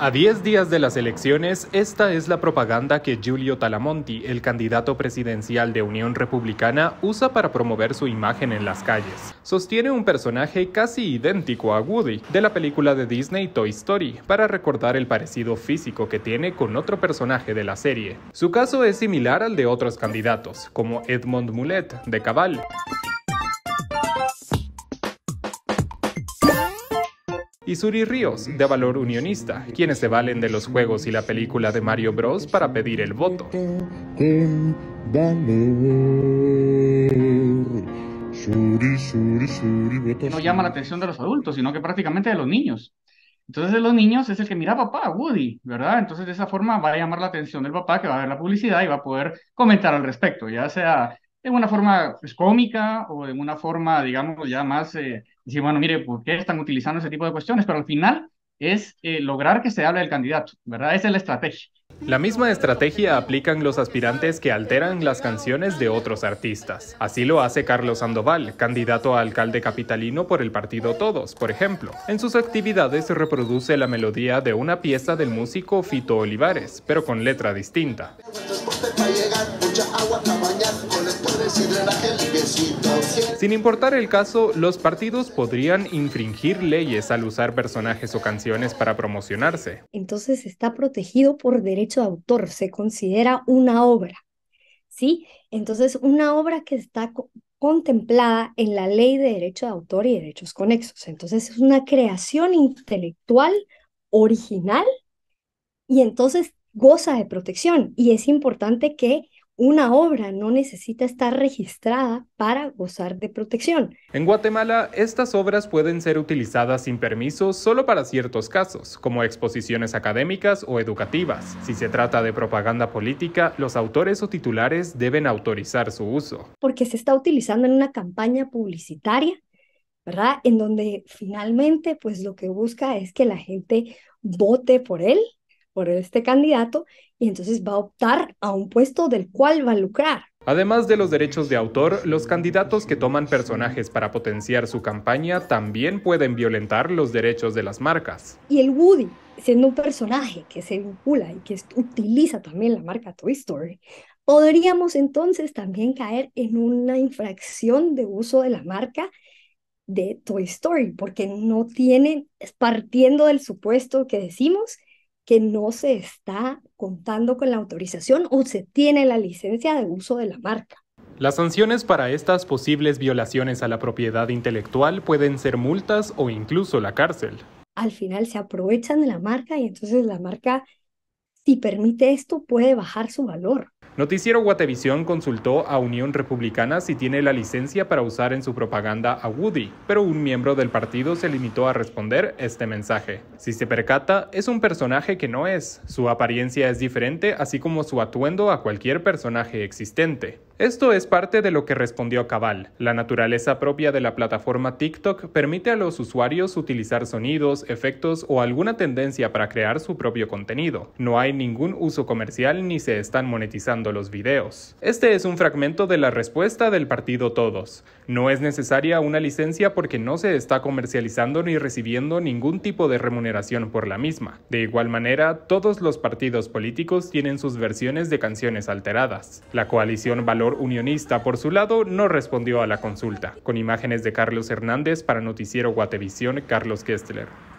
A 10 días de las elecciones, esta es la propaganda que Giulio Talamonti, el candidato presidencial de Unión Republicana, usa para promover su imagen en las calles. Sostiene un personaje casi idéntico a Woody, de la película de Disney Toy Story, para recordar el parecido físico que tiene con otro personaje de la serie. Su caso es similar al de otros candidatos, como Edmond Mulet, de Cabal. y Suri Ríos, de Valor Unionista, quienes se valen de los juegos y la película de Mario Bros para pedir el voto. No llama la atención de los adultos, sino que prácticamente de los niños. Entonces de los niños es el que mira papá, Woody, ¿verdad? Entonces de esa forma va a llamar la atención del papá que va a ver la publicidad y va a poder comentar al respecto, ya sea de una forma pues, cómica o de una forma, digamos, ya más, eh, decir, bueno, mire, ¿por qué están utilizando ese tipo de cuestiones? Pero al final es eh, lograr que se hable del candidato, ¿verdad? Esa es la estrategia. La misma estrategia aplican los aspirantes que alteran las canciones de otros artistas. Así lo hace Carlos Sandoval, candidato a alcalde capitalino por el partido Todos, por ejemplo. En sus actividades se reproduce la melodía de una pieza del músico Fito Olivares, pero con letra distinta. Sin importar el caso, los partidos podrían infringir leyes al usar personajes o canciones para promocionarse. Entonces está protegido por derecho de autor, se considera una obra. ¿Sí? Entonces una obra que está contemplada en la ley de derecho de autor y derechos conexos. Entonces es una creación intelectual original y entonces goza de protección. Y es importante que una obra no necesita estar registrada para gozar de protección. En Guatemala, estas obras pueden ser utilizadas sin permiso solo para ciertos casos, como exposiciones académicas o educativas. Si se trata de propaganda política, los autores o titulares deben autorizar su uso. Porque se está utilizando en una campaña publicitaria, ¿verdad? En donde finalmente, pues lo que busca es que la gente vote por él por este candidato y entonces va a optar a un puesto del cual va a lucrar. Además de los derechos de autor, los candidatos que toman personajes para potenciar su campaña también pueden violentar los derechos de las marcas. Y el Woody, siendo un personaje que se vincula y que utiliza también la marca Toy Story, podríamos entonces también caer en una infracción de uso de la marca de Toy Story, porque no tiene, partiendo del supuesto que decimos, que no se está contando con la autorización o se tiene la licencia de uso de la marca. Las sanciones para estas posibles violaciones a la propiedad intelectual pueden ser multas o incluso la cárcel. Al final se aprovechan de la marca y entonces la marca, si permite esto, puede bajar su valor. Noticiero Guatevisión consultó a Unión Republicana si tiene la licencia para usar en su propaganda a Woody, pero un miembro del partido se limitó a responder este mensaje. Si se percata, es un personaje que no es. Su apariencia es diferente, así como su atuendo a cualquier personaje existente. Esto es parte de lo que respondió Cabal. La naturaleza propia de la plataforma TikTok permite a los usuarios utilizar sonidos, efectos o alguna tendencia para crear su propio contenido. No hay ningún uso comercial ni se están monetizando los videos. Este es un fragmento de la respuesta del partido Todos. No es necesaria una licencia porque no se está comercializando ni recibiendo ningún tipo de remuneración por la misma. De igual manera, todos los partidos políticos tienen sus versiones de canciones alteradas. La coalición Valor Unionista, por su lado, no respondió a la consulta, con imágenes de Carlos Hernández para Noticiero Guatevisión, Carlos Kestler.